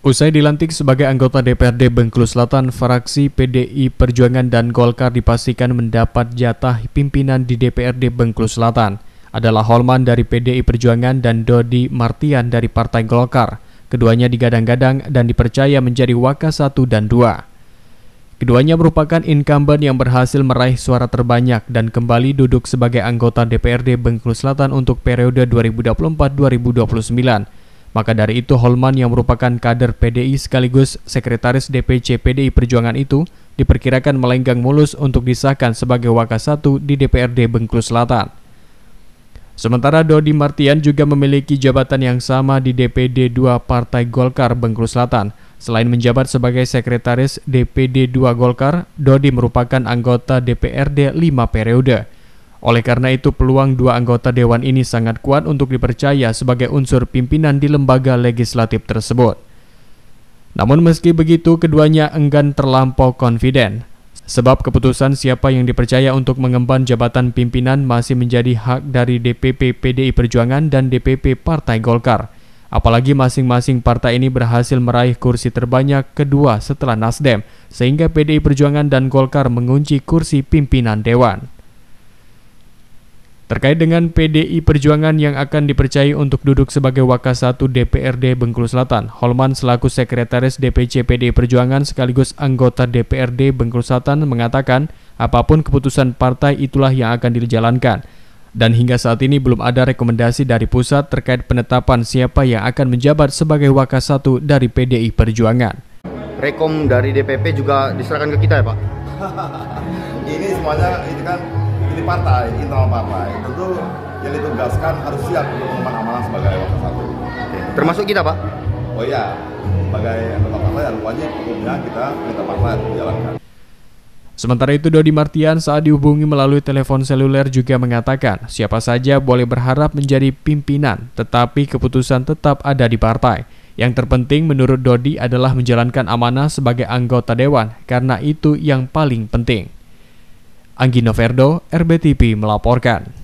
Usai dilantik sebagai anggota DPRD Bengkulu Selatan, fraksi PDI Perjuangan dan Golkar dipastikan mendapat jatah pimpinan di DPRD Bengkulu Selatan. Adalah Holman dari PDI Perjuangan dan Dodi Martian dari Partai Golkar. Keduanya digadang-gadang dan dipercaya menjadi Waka satu dan dua. Keduanya merupakan incumbent yang berhasil meraih suara terbanyak dan kembali duduk sebagai anggota DPRD Bengkulu Selatan untuk periode 2024-2029 maka dari itu Holman yang merupakan kader PDI sekaligus sekretaris DPC PDI Perjuangan itu diperkirakan melenggang mulus untuk disahkan sebagai satu di DPRD Bengkulu Selatan. Sementara Dodi Martian juga memiliki jabatan yang sama di DPD 2 Partai Golkar Bengkulu Selatan. Selain menjabat sebagai sekretaris DPD 2 Golkar, Dodi merupakan anggota DPRD 5 periode. Oleh karena itu, peluang dua anggota dewan ini sangat kuat untuk dipercaya sebagai unsur pimpinan di lembaga legislatif tersebut. Namun meski begitu, keduanya enggan terlampau confident. Sebab keputusan siapa yang dipercaya untuk mengemban jabatan pimpinan masih menjadi hak dari DPP PDI Perjuangan dan DPP Partai Golkar. Apalagi masing-masing partai ini berhasil meraih kursi terbanyak kedua setelah Nasdem, sehingga PDI Perjuangan dan Golkar mengunci kursi pimpinan dewan. Terkait dengan PDI Perjuangan yang akan dipercayai untuk duduk sebagai Wakas 1 DPRD Bengkulu Selatan, Holman selaku Sekretaris DPC PDI Perjuangan sekaligus anggota DPRD Bengkulu Selatan mengatakan, apapun keputusan partai itulah yang akan dijalankan. Dan hingga saat ini belum ada rekomendasi dari pusat terkait penetapan siapa yang akan menjabat sebagai Wakas 1 dari PDI Perjuangan. Rekom dari DPP juga diserahkan ke kita ya Pak? ini semuanya itu kan pilih partai, internal partai, tentu yang ditugaskan harus siap untuk mengumumkan amalan sebagai wakil satu. Termasuk kita, Pak? Oh iya, sebagai anggota partai dan wajib hukumnya kita minta partai menjalankan. Sementara itu Dodi Martian saat dihubungi melalui telepon seluler juga mengatakan siapa saja boleh berharap menjadi pimpinan tetapi keputusan tetap ada di partai. Yang terpenting menurut Dodi adalah menjalankan amanah sebagai anggota dewan karena itu yang paling penting. Anggino Verdo, RBTV melaporkan.